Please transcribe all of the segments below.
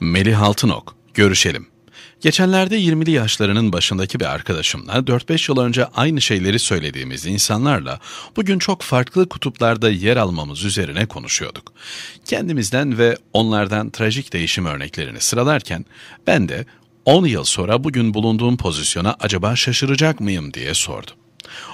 Melih Altınok, görüşelim. Geçenlerde 20'li yaşlarının başındaki bir arkadaşımla 4-5 yıl önce aynı şeyleri söylediğimiz insanlarla bugün çok farklı kutuplarda yer almamız üzerine konuşuyorduk. Kendimizden ve onlardan trajik değişim örneklerini sıralarken ben de 10 yıl sonra bugün bulunduğum pozisyona acaba şaşıracak mıyım diye sordum.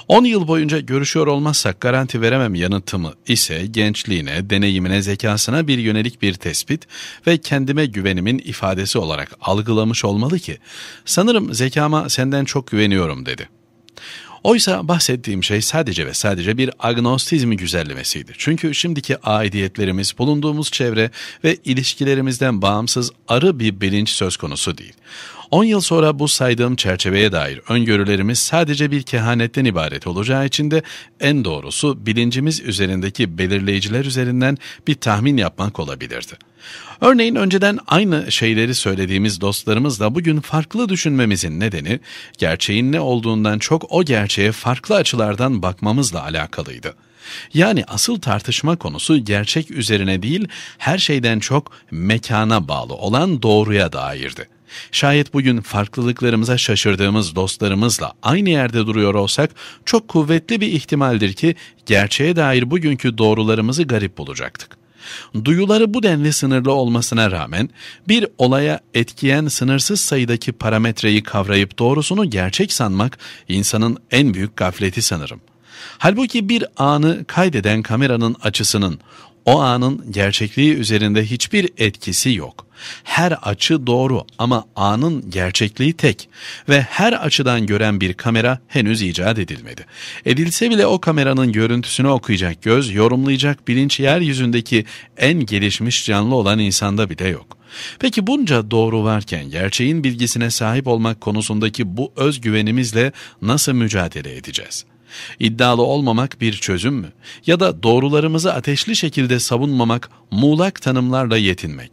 10 yıl boyunca görüşüyor olmazsak garanti veremem yanıtımı ise gençliğine, deneyimine, zekasına bir yönelik bir tespit ve kendime güvenimin ifadesi olarak algılamış olmalı ki sanırım zekama senden çok güveniyorum dedi. Oysa bahsettiğim şey sadece ve sadece bir agnostizmi güzellemesiydi. Çünkü şimdiki aidiyetlerimiz, bulunduğumuz çevre ve ilişkilerimizden bağımsız arı bir bilinç söz konusu değil. 10 yıl sonra bu saydığım çerçeveye dair öngörülerimiz sadece bir kehanetten ibaret olacağı için de en doğrusu bilincimiz üzerindeki belirleyiciler üzerinden bir tahmin yapmak olabilirdi. Örneğin önceden aynı şeyleri söylediğimiz dostlarımızla bugün farklı düşünmemizin nedeni gerçeğin ne olduğundan çok o gerçeğe farklı açılardan bakmamızla alakalıydı. Yani asıl tartışma konusu gerçek üzerine değil her şeyden çok mekana bağlı olan doğruya dairdi. Şayet bugün farklılıklarımıza şaşırdığımız dostlarımızla aynı yerde duruyor olsak çok kuvvetli bir ihtimaldir ki gerçeğe dair bugünkü doğrularımızı garip bulacaktık. Duyuları bu denli sınırlı olmasına rağmen bir olaya etkiyen sınırsız sayıdaki parametreyi kavrayıp doğrusunu gerçek sanmak insanın en büyük gafleti sanırım.'' Halbuki bir anı kaydeden kameranın açısının, o anın gerçekliği üzerinde hiçbir etkisi yok. Her açı doğru ama anın gerçekliği tek ve her açıdan gören bir kamera henüz icat edilmedi. Edilse bile o kameranın görüntüsünü okuyacak göz, yorumlayacak bilinç yeryüzündeki en gelişmiş canlı olan insanda bile yok. Peki bunca doğru varken gerçeğin bilgisine sahip olmak konusundaki bu özgüvenimizle nasıl mücadele edeceğiz?'' İddialı olmamak bir çözüm mü? Ya da doğrularımızı ateşli şekilde savunmamak, muğlak tanımlarla yetinmek.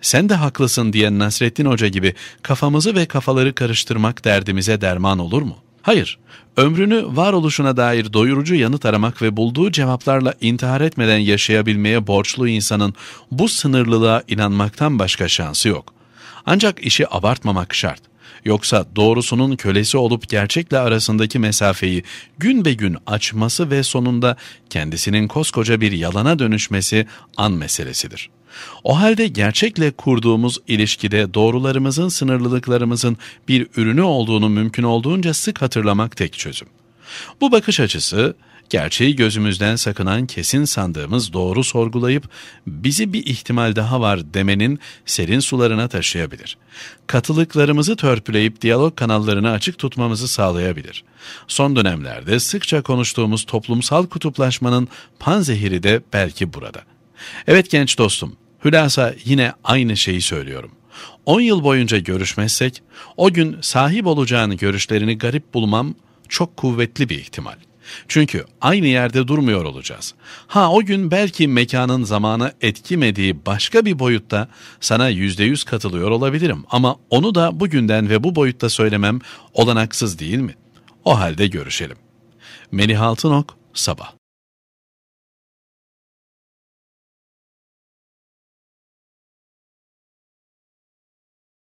Sen de haklısın diyen Nasrettin Hoca gibi kafamızı ve kafaları karıştırmak derdimize derman olur mu? Hayır, ömrünü varoluşuna dair doyurucu yanıt aramak ve bulduğu cevaplarla intihar etmeden yaşayabilmeye borçlu insanın bu sınırlılığa inanmaktan başka şansı yok. Ancak işi abartmamak şart. Yoksa doğrusunun kölesi olup gerçekle arasındaki mesafeyi gün be gün açması ve sonunda kendisinin koskoca bir yalana dönüşmesi an meselesidir. O halde gerçekle kurduğumuz ilişkide doğrularımızın sınırlılıklarımızın bir ürünü olduğunu mümkün olduğunca sık hatırlamak tek çözüm. Bu bakış açısı gerçeği gözümüzden sakınan kesin sandığımız doğru sorgulayıp bizi bir ihtimal daha var demenin serin sularına taşıyabilir. Katılıklarımızı törpüleyip diyalog kanallarını açık tutmamızı sağlayabilir. Son dönemlerde sıkça konuştuğumuz toplumsal kutuplaşmanın panzehiri de belki burada. Evet genç dostum, hülasa yine aynı şeyi söylüyorum. 10 yıl boyunca görüşmezsek, o gün sahip olacağını görüşlerini garip bulmam çok kuvvetli bir ihtimal. Çünkü aynı yerde durmuyor olacağız. Ha o gün belki mekanın zamana etkimediği başka bir boyutta sana yüzde yüz katılıyor olabilirim. Ama onu da bugünden ve bu boyutta söylemem olanaksız değil mi? O halde görüşelim. Melih Altınok, Sabah